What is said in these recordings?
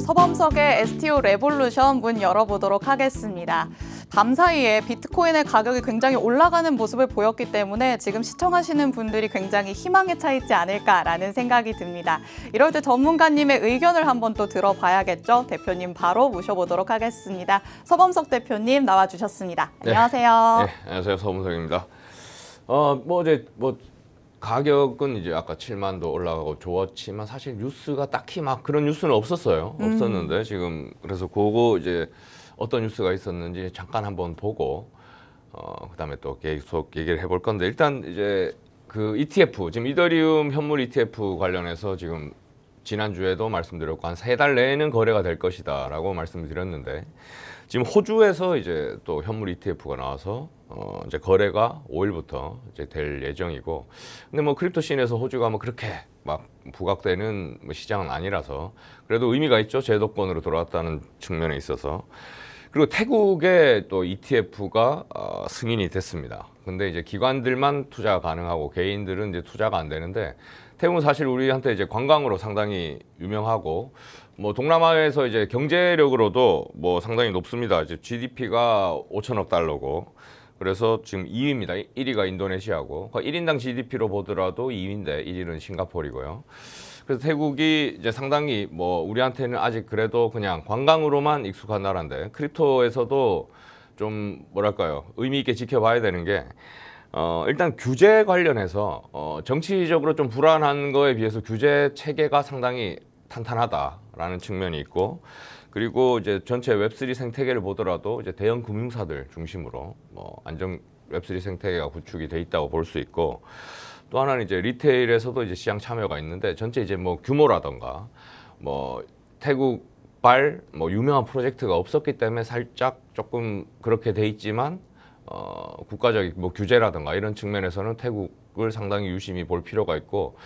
서범석의 STO 레볼루션 문 열어보도록 하겠습니다. 밤 사이에 비트코인의 가격이 굉장히 올라가는 모습을 보였기 때문에 지금 시청하시는 분들이 굉장히 희망에 차 있지 않을까라는 생각이 듭니다. 이럴 때 전문가님의 의견을 한번 또 들어봐야겠죠. 대표님 바로 모셔보도록 하겠습니다. 서범석 대표님 나와주셨습니다. 네. 안녕하세요. 네, 네 안녕하세요. 서범석입니다. 어, 뭐 이제 뭐 가격은 이제 아까 7만도 올라가고 좋았지만 사실 뉴스가 딱히 막 그런 뉴스는 없었어요. 음. 없었는데 지금 그래서 그거 이제 어떤 뉴스가 있었는지 잠깐 한번 보고 어 그다음에 또 계속 얘기를 해볼 건데 일단 이제 그 ETF 지금 이더리움 현물 ETF 관련해서 지금 지난주에도 말씀드렸고 한 세 달 내에는 거래가 될 것이다라고 말씀드렸는데 지금 호주에서 이제 또 현물 ETF가 나와서 어 이제 거래가 5일부터 이제 될 예정이고 근데 뭐 크립토 씬에서 호주가 뭐 그렇게 막 부각되는 뭐 시장은 아니라서 그래도 의미가 있죠 제도권으로 돌아왔다는 측면에 있어서 그리고 태국의 또 ETF가 어, 승인이 됐습니다. 근데 이제 기관들만 투자가 가능하고 개인들은 이제 투자가 안 되는데 태국은 사실 우리한테 이제 관광으로 상당히 유명하고 뭐 동남아에서 이제 경제력으로도 뭐 상당히 높습니다. 이제 GDP가 5천억 달러고 그래서 지금 2위입니다. 1위가 인도네시아고 1인당 그러니까 GDP로 보더라도 2위인데 1위는 싱가포르고요. 그래서 태국이 이제 상당히 뭐 우리한테는 아직 그래도 그냥 관광으로만 익숙한 나라인데 크립토에서도 좀 뭐랄까요 의미 있게 지켜봐야 되는 게 어, 일단 규제 관련해서 어, 정치적으로 좀 불안한 거에 비해서 규제 체계가 상당히 탄탄하다라는 측면이 있고 그리고 이제 전체 웹3 생태계를 보더라도 이제 대형 금융사들 중심으로 뭐 안정 웹3 생태계가 구축이 돼 있다고 볼 수 있고 또 하나는 이제 리테일에서도 이제 시장 참여가 있는데 전체 이제 뭐 규모라던가 뭐 태국 발뭐 유명한 프로젝트가 없었기 때문에 살짝 조금 그렇게 돼 있지만 어, 국가적 뭐 규제라든가 이런 측면에서는 태국을 상당히 유심히 볼 필요가 있고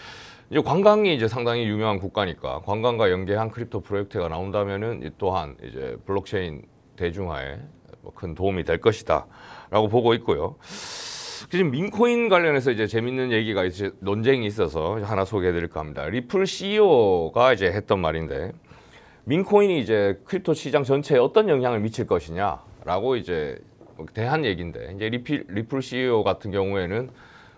이제 관광이 이제 상당히 유명한 국가니까 관광과 연계한 크립토 프로젝트가 나온다면은 또한 이제 블록체인 대중화에 뭐 큰 도움이 될 것이다라고 보고 있고요. 그 지금 민코인 관련해서 이제 재밌는 얘기가 이제 논쟁이 있어서 하나 소개해드릴까 합니다. 리플 CEO가 이제 했던 말인데 민코인이 이제 크립토 시장 전체에 어떤 영향을 미칠 것이냐라고 이제 대한 얘기인데 이제 리플 리플 CEO 같은 경우에는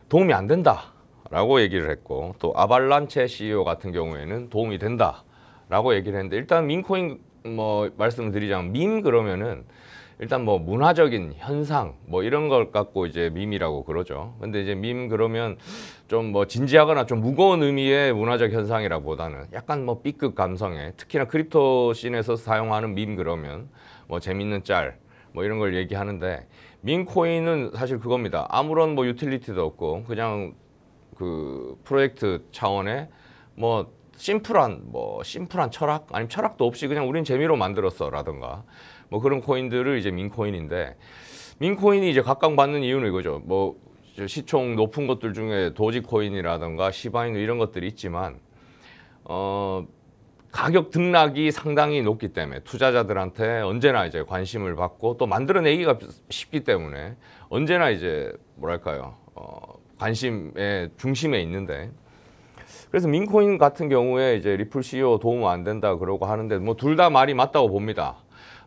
도움이 안 된다. 라고 얘기를 했고 또 아발란체 CEO 같은 경우에는 도움이 된다 라고 얘기를 했는데 일단 민코인 뭐 말씀을 드리자면 민 그러면은 일단 뭐 문화적인 현상 뭐 이런 걸 갖고 이제 밈이라고 그러죠. 근데 이제 밈 그러면 좀 뭐 진지하거나 좀 무거운 의미의 문화적 현상이라보다는 약간 뭐 B급 감성의 특히나 크립토 씬에서 사용하는 밈 그러면 뭐 재밌는 짤 뭐 이런 걸 얘기하는데 민코인은 사실 그겁니다. 아무런 뭐 유틸리티도 없고 그냥 그 프로젝트 차원의 뭐 심플한 뭐 심플한 철학 아니면 철학도 없이 그냥 우린 재미로 만들었어라든가 뭐 그런 코인들을 이제 민코인인데 민코인이 이제 각광받는 이유는 이거죠. 뭐 시총 높은 것들 중에 도지코인이라든가 시바인 이런 것들이 있지만 어 가격 등락이 상당히 높기 때문에 투자자들한테 언제나 이제 관심을 받고 또 만들어내기가 쉽기 때문에 언제나 이제 뭐랄까요 어, 관심의 중심에 있는데 그래서 민코인 같은 경우에 이제 리플 CEO 도움 안 된다 그러고 하는데 뭐 둘 다 말이 맞다고 봅니다.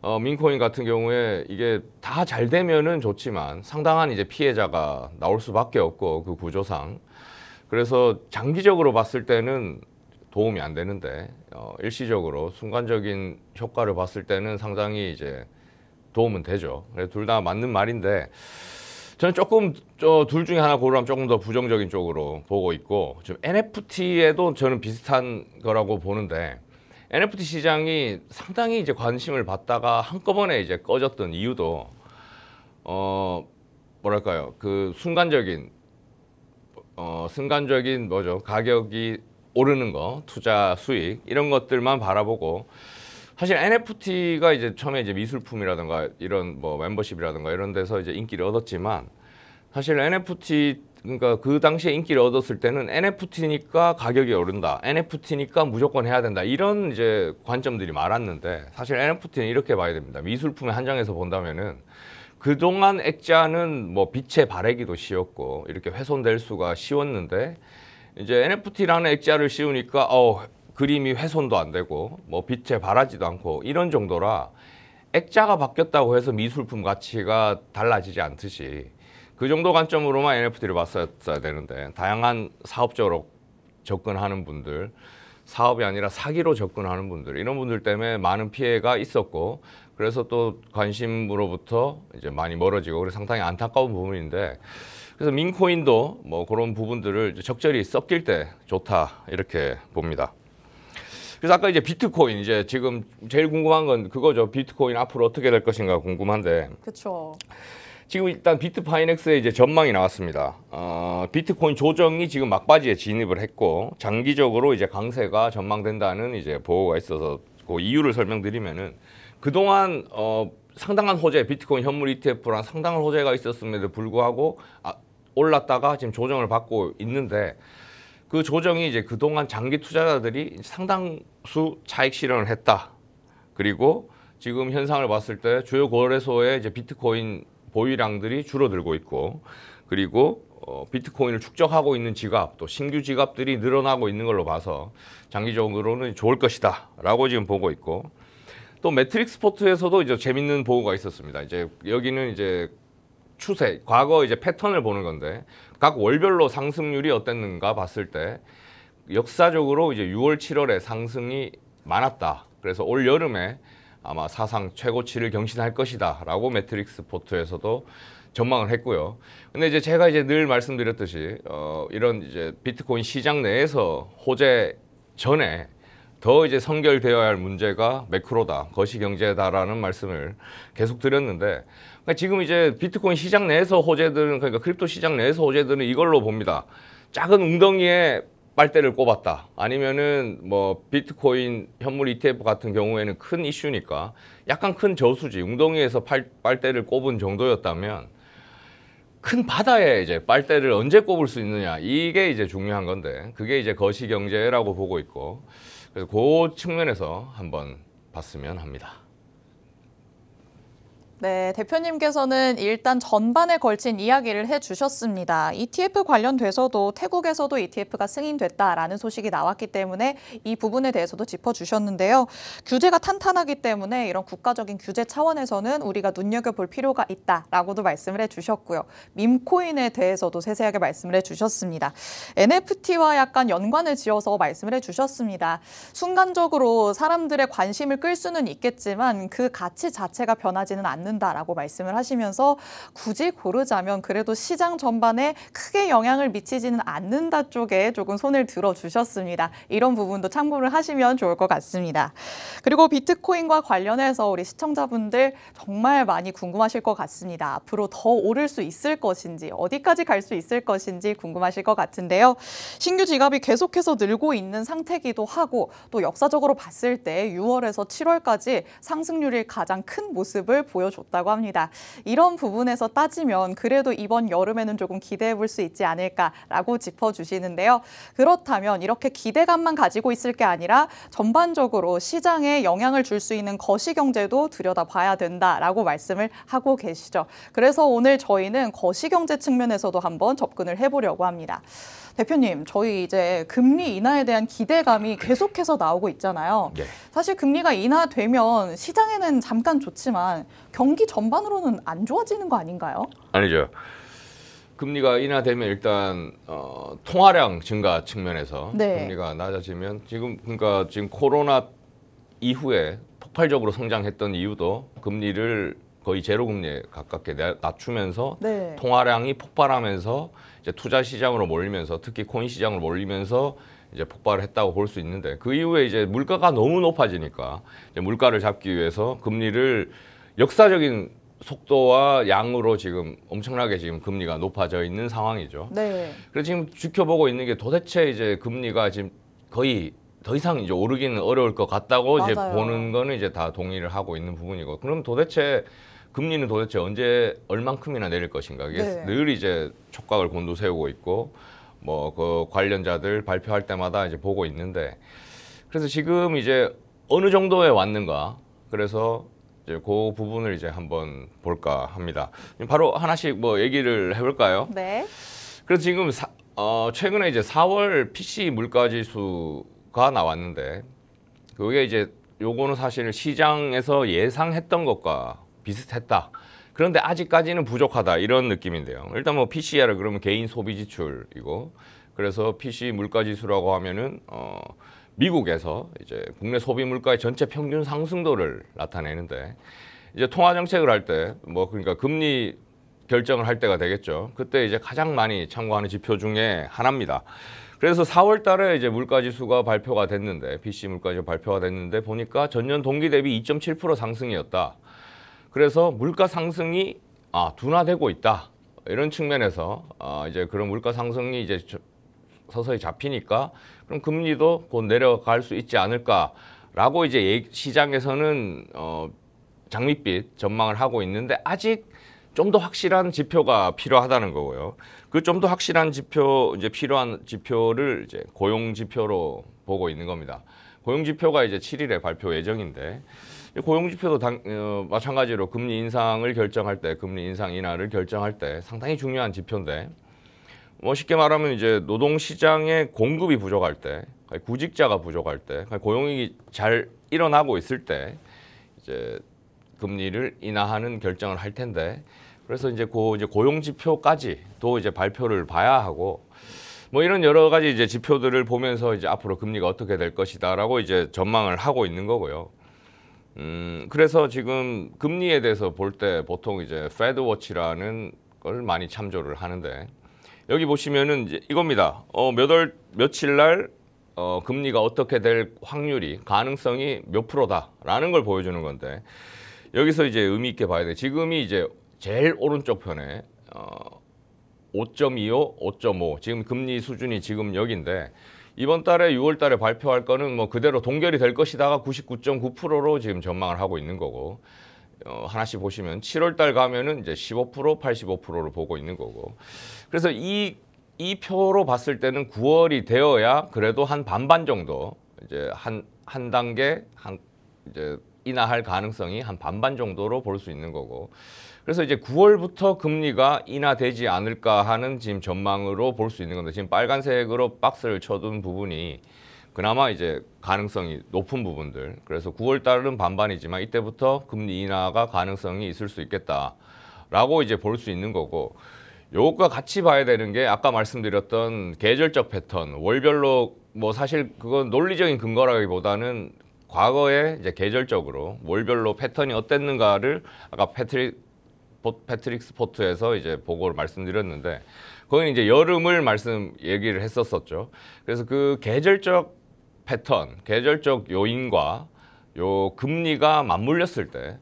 어, 민코인 같은 경우에 이게 다 잘 되면은 좋지만 상당한 이제 피해자가 나올 수밖에 없고 그 구조상 그래서 장기적으로 봤을 때는 도움이 안 되는데 어, 일시적으로 순간적인 효과를 봤을 때는 상당히 이제 도움은 되죠. 둘 다 맞는 말인데 저는 조금 저 둘 중에 하나 고르면 조금 더 부정적인 쪽으로 보고 있고 지금 NFT에도 저는 비슷한 거라고 보는데 NFT 시장이 상당히 이제 관심을 받다가 한꺼번에 이제 꺼졌던 이유도 어 뭐랄까요 그 순간적인 어 순간적인 뭐죠 가격이 오르는 거 투자 수익 이런 것들만 바라보고 사실 NFT가 이제 처음에 이제 미술품이라든가 이런 뭐 멤버십이라든가 이런 데서 이제 인기를 얻었지만 사실 NFT 그러니까 그 당시에 인기를 얻었을 때는 NFT니까 가격이 오른다. NFT니까 무조건 해야 된다. 이런 이제 관점들이 많았는데 사실 NFT는 이렇게 봐야 됩니다. 미술품의 한 장에서 본다면은 그동안 액자는 뭐 빛의 바래기도 쉬웠고 이렇게 훼손될 수가 쉬웠는데 이제 NFT라는 액자를 씌우니까 어 그림이 훼손도 안 되고 뭐 빛에 바라지도 않고 이런 정도라 액자가 바뀌었다고 해서 미술품 가치가 달라지지 않듯이 그 정도 관점으로만 NFT를 봤어야 되는데 다양한 사업적으로 접근하는 분들 사업이 아니라 사기로 접근하는 분들 이런 분들 때문에 많은 피해가 있었고 그래서 또 관심으로부터 이제 많이 멀어지고 그래서 상당히 안타까운 부분인데 그래서 민코인도 뭐 그런 부분들을 적절히 섞일 때 좋다 이렇게 봅니다. 그래서 아까 이제 비트코인 이제 지금 제일 궁금한 건 그거죠. 비트코인 앞으로 어떻게 될 것인가 궁금한데. 그렇죠. 지금 일단 비트파이넥스의 이제 전망이 나왔습니다. 어, 비트코인 조정이 지금 막바지에 진입을 했고 장기적으로 이제 강세가 전망된다는 이제 보고가 있어서 그 이유를 설명드리면은 그동안 어, 상당한 호재 비트코인 현물 ETF랑 상당한 호재가 있었음에도 불구하고 아, 올랐다가 지금 조정을 받고 있는데 그 조정이 이제 그동안 장기 투자자들이 상당수 차익 실현을 했다. 그리고 지금 현상을 봤을 때 주요 거래소의 이제 비트코인 보유량들이 줄어들고 있고 그리고 어, 비트코인을 축적하고 있는 지갑 또 신규 지갑들이 늘어나고 있는 걸로 봐서 장기적으로는 좋을 것이다 라고 지금 보고 있고 또 매트릭스 포트에서도 이제 재밌는 보고가 있었습니다 이제 여기는 이제 추세, 과거 이제 패턴을 보는 건데 각 월별로 상승률이 어땠는가 봤을 때 역사적으로 이제 6월, 7월에 상승이 많았다. 그래서 올 여름에 아마 사상 최고치를 경신할 것이다라고 매트릭스 포트에서도 전망을 했고요. 근데 이제 제가 이제 늘 말씀드렸듯이 어 이런 이제 비트코인 시장 내에서 호재 전에 더 이제 선결되어야 할 문제가 매크로다, 거시경제다라는 말씀을 계속 드렸는데 그러니까 지금 이제 비트코인 시장 내에서 호재들은 그러니까 크립토 시장 내에서 호재들은 이걸로 봅니다. 작은 웅덩이에 빨대를 꼽았다. 아니면은 뭐 비트코인 현물 ETF 같은 경우에는 큰 이슈니까 약간 큰 저수지, 웅덩이에서 팔, 빨대를 꼽은 정도였다면 큰 바다에 이제 빨대를 언제 꼽을 수 있느냐 이게 이제 중요한 건데 그게 이제 거시경제라고 보고 있고 그래서 그 측면에서 한번 봤으면 합니다. 네, 대표님께서는 일단 전반에 걸친 이야기를 해주셨습니다. ETF 관련돼서도 태국에서도 ETF가 승인됐다라는 소식이 나왔기 때문에 이 부분에 대해서도 짚어주셨는데요. 규제가 탄탄하기 때문에 이런 국가적인 규제 차원에서는 우리가 눈여겨볼 필요가 있다라고도 말씀을 해주셨고요. 밈코인에 대해서도 세세하게 말씀을 해주셨습니다. NFT와 약간 연관을 지어서 말씀을 해주셨습니다. 순간적으로 사람들의 관심을 끌 수는 있겠지만 그 가치 자체가 변하지는 않는 않는다라고 말씀을 하시면서 굳이 고르자면 그래도 시장 전반에 크게 영향을 미치지는 않는다 쪽에 조금 손을 들어주셨습니다. 이런 부분도 참고를 하시면 좋을 것 같습니다. 그리고 비트코인과 관련해서 우리 시청자분들 정말 많이 궁금하실 것 같습니다. 앞으로 더 오를 수 있을 것인지 어디까지 갈 수 있을 것인지 궁금하실 것 같은데요. 신규 지갑이 계속해서 늘고 있는 상태기도 하고 또 역사적으로 봤을 때 6월에서 7월까지 상승률이 가장 큰 모습을 보여줬습니다. 높다고 합니다. 이런 부분에서 따지면 그래도 이번 여름에는 조금 기대해 볼 수 있지 않을까라고 짚어주시는데요. 그렇다면 이렇게 기대감만 가지고 있을 게 아니라 전반적으로 시장에 영향을 줄 수 있는 거시경제도 들여다봐야 된다라고 말씀을 하고 계시죠. 그래서 오늘 저희는 거시경제 측면에서도 한번 접근을 해보려고 합니다. 대표님, 저희 이제 금리 인하에 대한 기대감이 계속해서 나오고 있잖아요. 네. 사실 금리가 인하되면 시장에는 잠깐 좋지만 경기 전반으로는 안 좋아지는 거 아닌가요? 아니죠. 금리가 인하되면 일단 어, 통화량 증가 측면에서 네. 금리가 낮아지면 지금 그러니까 지금 코로나 이후에 폭발적으로 성장했던 이유도 금리를 거의 제로 금리에 가깝게 낮추면서 네. 통화량이 폭발하면서 이제 투자 시장으로 몰리면서 특히 코인 시장으로 몰리면서 이제 폭발을 했다고 볼 수 있는데 그 이후에 이제 물가가 너무 높아지니까 이제 물가를 잡기 위해서 금리를 역사적인 속도와 양으로 지금 엄청나게 지금 금리가 높아져 있는 상황이죠. 네. 그래서 지금 지켜보고 있는 게 도대체 이제 금리가 지금 거의 더 이상 이제 오르기는 어려울 것 같다고 맞아요. 이제 보는 거는 이제 다 동의를 하고 있는 부분이고 그럼 도대체 금리는 도대체 언제 얼만큼이나 내릴 것인가 이게 네. 늘 이제 촉각을 곤두세우고 있고 뭐 그 관련자들 발표할 때마다 이제 보고 있는데 그래서 지금 이제 어느 정도에 왔는가 그래서 이제 그 부분을 이제 한번 볼까 합니다. 바로 하나씩 뭐 얘기를 해볼까요? 네. 그래서 지금 사, 어, 최근에 이제 4월 PC 물가지수가 나왔는데 그게 이제 요거는 사실 시장에서 예상했던 것과 비슷했다. 그런데 아직까지는 부족하다 이런 느낌인데요. 일단 뭐 PCR 그러면 개인 소비 지출이고 그래서 PC 물가지수라고 하면은 어 미국에서 이제 국내 소비 물가의 전체 평균 상승도를 나타내는데 이제 통화 정책을 할 때 뭐 그러니까 금리 결정을 할 때가 되겠죠. 그때 이제 가장 많이 참고하는 지표 중에 하나입니다. 그래서 4월 달에 이제 물가 지수가 발표가 됐는데 PC 물가 지수 발표가 됐는데 보니까 전년 동기 대비 2.7% 상승이었다. 그래서 물가 상승이 아, 둔화되고 있다. 이런 측면에서 아, 이제 그런 물가 상승이 이제 서서히 잡히니까 그럼 그 금리도 곧 내려갈 수 있지 않을까라고 이제 예, 시장에서는 어, 장밋빛 전망을 하고 있는데 아직 좀 더 확실한 지표가 필요하다는 거고요. 그 좀 더 확실한 지표 이제 필요한 지표를 이제 고용 지표로 보고 있는 겁니다. 고용 지표가 이제 7일에 발표 예정인데 고용 지표도 당, 어, 마찬가지로 금리 인상을 결정할 때 금리 인상 인하를 결정할 때 상당히 중요한 지표인데 뭐 쉽게 말하면 이제 노동시장의 공급이 부족할 때, 구직자가 부족할 때, 그러니까 고용이 잘 일어나고 있을 때 이제 금리를 인하하는 결정을 할 텐데 그래서 이제 고 이제 고용 지표까지도 이제 발표를 봐야 하고 뭐 이런 여러 가지 이제 지표들을 보면서 이제 앞으로 금리가 어떻게 될 것이다라고 이제 전망을 하고 있는 거고요. 음 그래서 지금 금리에 대해서 볼 때 보통 이제 페드 워치라는 걸 많이 참조를 하는데 여기 보시면은 이제 이겁니다. 어, 몇 월, 며칠 날 어, 금리가 어떻게 될 확률이 가능성이 몇 프로다라는 걸 보여주는 건데 여기서 이제 의미 있게 봐야 돼. 지금이 이제 제일 오른쪽 편에 어, 5.25, 5.5 지금 금리 수준이 지금 여기인데 이번 달에 6월 달에 발표할 거는 뭐 그대로 동결이 될 것이다가 99.9%로 지금 전망을 하고 있는 거고 어, 하나씩 보시면 7월 달 가면은 이제 15% 85%를 보고 있는 거고. 그래서 이, 이 표로 봤을 때는 9월이 되어야 그래도 한 반반 정도 이제 한, 한 단계 한 이제 인하할 가능성이 한 반반 정도로 볼 수 있는 거고. 그래서 이제 9월부터 금리가 인하되지 않을까 하는 지금 전망으로 볼 수 있는 건데 지금 빨간색으로 박스를 쳐둔 부분이 그나마 이제 가능성이 높은 부분들 그래서 9월 달은 반반이지만 이때부터 금리 인하가 가능성이 있을 수 있겠다라고 이제 볼 수 있는 거고 요것과 같이 봐야 되는 게 아까 말씀드렸던 계절적 패턴 월별로 뭐 사실 그건 논리적인 근거라기보다는 과거에 이제 계절적으로 월별로 패턴이 어땠는가를 아까 패트릭 패트릭스 포트에서 이제 보고를 말씀드렸는데 거기 이제 여름을 말씀 얘기를 했었었죠. 그래서 그 계절적 패턴, 계절적 요인과 요 금리가 맞물렸을 때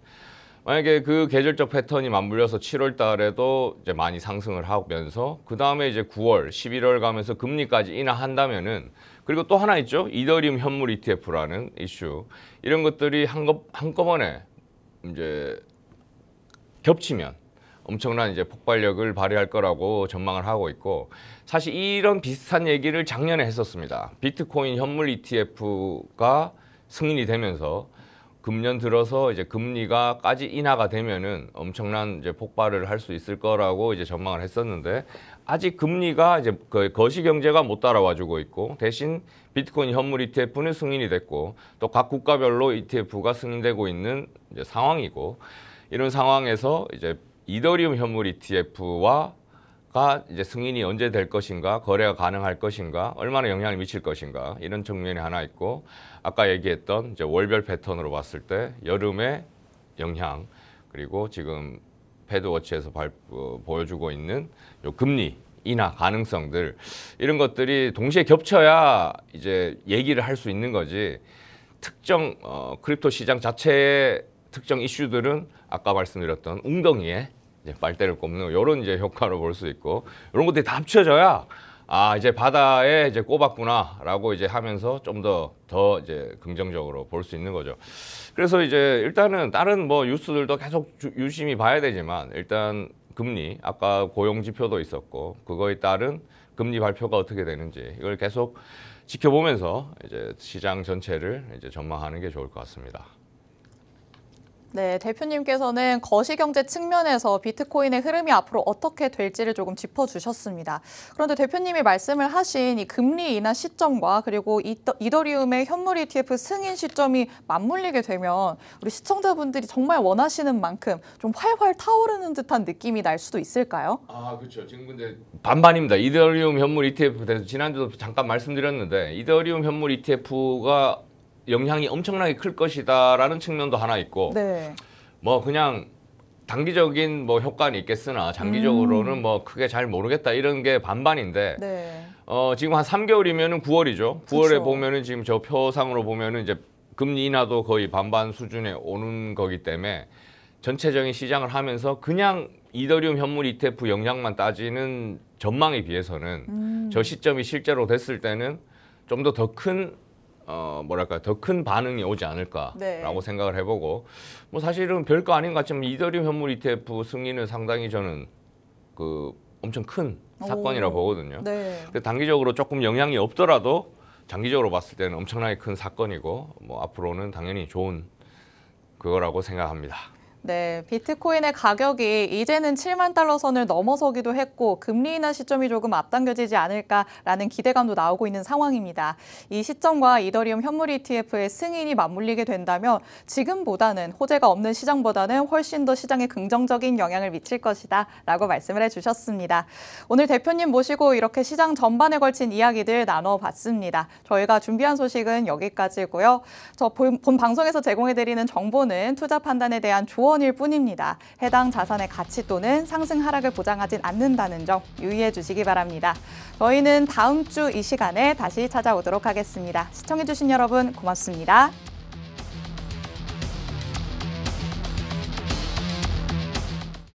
만약에 그 계절적 패턴이 맞물려서 7월 달에도 이제 많이 상승을 하면서 그 다음에 이제 9월, 11월 가면서 금리까지 인하한다면은 그리고 또 하나 있죠 이더리움 현물 ETF라는 이슈 이런 것들이 한꺼, 한꺼번에 이제 겹치면 엄청난 이제 폭발력을 발휘할 거라고 전망을 하고 있고 사실 이런 비슷한 얘기를 작년에 했었습니다. 비트코인 현물 ETF가 승인이 되면서 금년 들어서 이제 금리가까지 인하가 되면은 엄청난 이제 폭발을 할 수 있을 거라고 이제 전망을 했었는데 아직 금리가 이제 그 거시 경제가 못 따라와 주고 있고 대신 비트코인 현물 ETF는 승인이 됐고 또 각 국가별로 ETF가 승인되고 있는 이제 상황이고 이런 상황에서 이제 이더리움 현물 ETF와가 이제 승인이 언제 될 것인가, 거래가 가능할 것인가, 얼마나 영향을 미칠 것인가 이런 측면이 하나 있고 아까 얘기했던 이제 월별 패턴으로 봤을 때 여름의 영향 그리고 지금 패드워치에서 발, 어, 보여주고 있는 요 금리 인하 가능성들 이런 것들이 동시에 겹쳐야 이제 얘기를 할 수 있는 거지 특정 어, 크립토 시장 자체의 특정 이슈들은 아까 말씀드렸던 웅덩이에 이제 빨대를 꼽는 이런 이제 효과로 볼 수 있고 이런 것들이 다 합쳐져야 아 이제 바다에 이제 꼽았구나라고 이제 하면서 좀 더더 더 이제 긍정적으로 볼 수 있는 거죠. 그래서 이제 일단은 다른 뭐 뉴스들도 계속 주, 유심히 봐야 되지만 일단 금리 아까 고용 지표도 있었고 그거에 따른 금리 발표가 어떻게 되는지 이걸 계속 지켜보면서 이제 시장 전체를 이제 전망하는 게 좋을 것 같습니다. 네, 대표님께서는 거시경제 측면에서 비트코인의 흐름이 앞으로 어떻게 될지를 조금 짚어주셨습니다. 그런데 대표님이 말씀을 하신 이 금리 인하 시점과 그리고 이더, 이더리움의 현물 ETF 승인 시점이 맞물리게 되면 우리 시청자분들이 정말 원하시는 만큼 좀 활활 타오르는 듯한 느낌이 날 수도 있을까요? 아, 그렇죠. 지금 근데 반반입니다. 이더리움 현물 ETF에 대해서 지난주도 잠깐 말씀드렸는데 이더리움 현물 ETF가 영향이 엄청나게 클 것이다라는 측면도 하나 있고 네. 뭐 그냥 단기적인 뭐 효과는 있겠으나 장기적으로는 음. 뭐 크게 잘 모르겠다 이런 게 반반인데 네. 어, 지금 한 3개월이면은 9월이죠. 9월에 그쵸. 보면은 지금 저 표상으로 보면은 이제 금리 인하도 거의 반반 수준에 오는 거기 때문에 전체적인 시장을 하면서 그냥 이더리움 현물 ETF 영향만 따지는 전망에 비해서는 음. 저 시점이 실제로 됐을 때는 좀더더큰 어 뭐랄까 더 큰 반응이 오지 않을까라고 네. 생각을 해보고 뭐 사실은 별거 아닌 것 같지만 이더리움 현물 ETF 승리는 상당히 저는 그 엄청 큰 사건이라 고 보거든요. 네. 근데 단기적으로 조금 영향이 없더라도 장기적으로 봤을 때는 엄청나게 큰 사건이고 뭐 앞으로는 당연히 좋은 그거라고 생각합니다. 네, 비트코인의 가격이 이제는 7만 달러 선을 넘어서기도 했고 금리 인하 시점이 조금 앞당겨지지 않을까라는 기대감도 나오고 있는 상황입니다. 이 시점과 이더리움 현물 ETF의 승인이 맞물리게 된다면 지금보다는 호재가 없는 시장보다는 훨씬 더 시장에 긍정적인 영향을 미칠 것이다 라고 말씀을 해주셨습니다. 오늘 대표님 모시고 이렇게 시장 전반에 걸친 이야기들 나눠봤습니다. 저희가 준비한 소식은 여기까지고요. 저 본 방송에서 제공해드리는 정보는 투자 판단에 대한 조언 자원일 뿐입니다. 해당 자산의 가치 또는 상승 하락을 보장하진 않는다는 점 유의해 주시기 바랍니다. 저희는 다음 주 이 시간에 다시 찾아오도록 하겠습니다. 시청해주신 여러분 고맙습니다.